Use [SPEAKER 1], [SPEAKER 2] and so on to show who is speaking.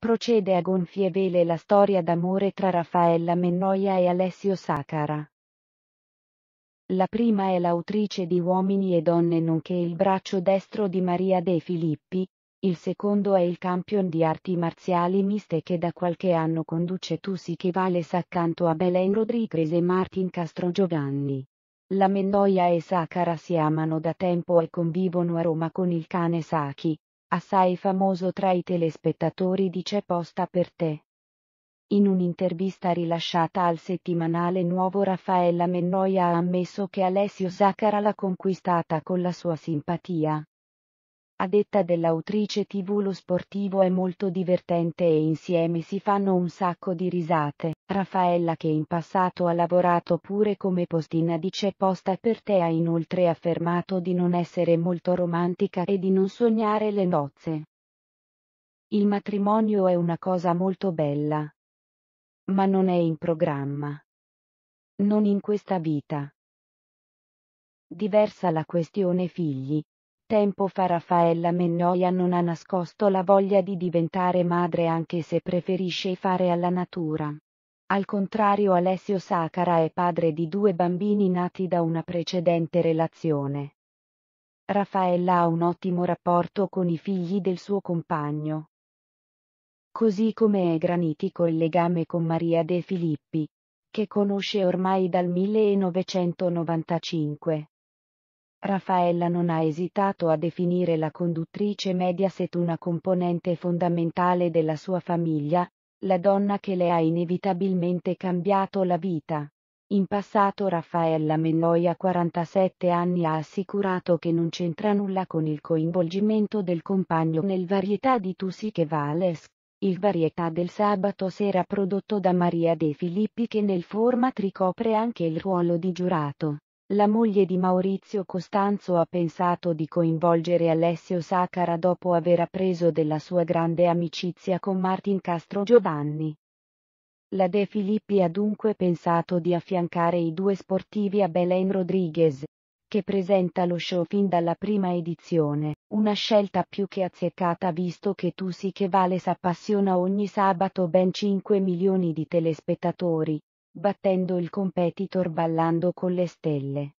[SPEAKER 1] Procede a gonfie vele la storia d'amore tra Raffaella Mennoia e Alessio Sacara. La prima è l'autrice di Uomini e Donne nonché il braccio destro di Maria De Filippi, il secondo è il campion di arti marziali miste che da qualche anno conduce Tusi Chivales accanto a Belen Rodriguez e Martin Castro Giovanni. La Mendoia e Sakara si amano da tempo e convivono a Roma con il cane Saki, assai famoso tra i telespettatori di C'è posta per te. In un'intervista rilasciata al settimanale Nuovo Raffaella Mennoia ha ammesso che Alessio Zaccara l'ha conquistata con la sua simpatia. A detta dell'autrice tv lo sportivo è molto divertente e insieme si fanno un sacco di risate. Raffaella che in passato ha lavorato pure come postina di C'è posta per te ha inoltre affermato di non essere molto romantica e di non sognare le nozze. Il matrimonio è una cosa molto bella. Ma non è in programma. Non in questa vita. Diversa la questione figli, tempo fa Raffaella Mennoia non ha nascosto la voglia di diventare madre anche se preferisce fare alla natura. Al contrario Alessio Sacara è padre di due bambini nati da una precedente relazione. Raffaella ha un ottimo rapporto con i figli del suo compagno. Così come è granitico il legame con Maria De Filippi, che conosce ormai dal 1995. Raffaella non ha esitato a definire la conduttrice Mediaset una componente fondamentale della sua famiglia, la donna che le ha inevitabilmente cambiato la vita. In passato Raffaella Mennoi a 47 anni ha assicurato che non c'entra nulla con il coinvolgimento del compagno nel varietà di Tusi che Vales, il varietà del sabato sera prodotto da Maria De Filippi che nel format ricopre anche il ruolo di giurato. La moglie di Maurizio Costanzo ha pensato di coinvolgere Alessio Sacara dopo aver appreso della sua grande amicizia con Martin Castro Giovanni. La De Filippi ha dunque pensato di affiancare i due sportivi a Belen Rodriguez, che presenta lo show fin dalla prima edizione, una scelta più che azzeccata visto che Tu sì che vale s'appassiona ogni sabato ben 5 milioni di telespettatori, battendo il competitor ballando con le stelle.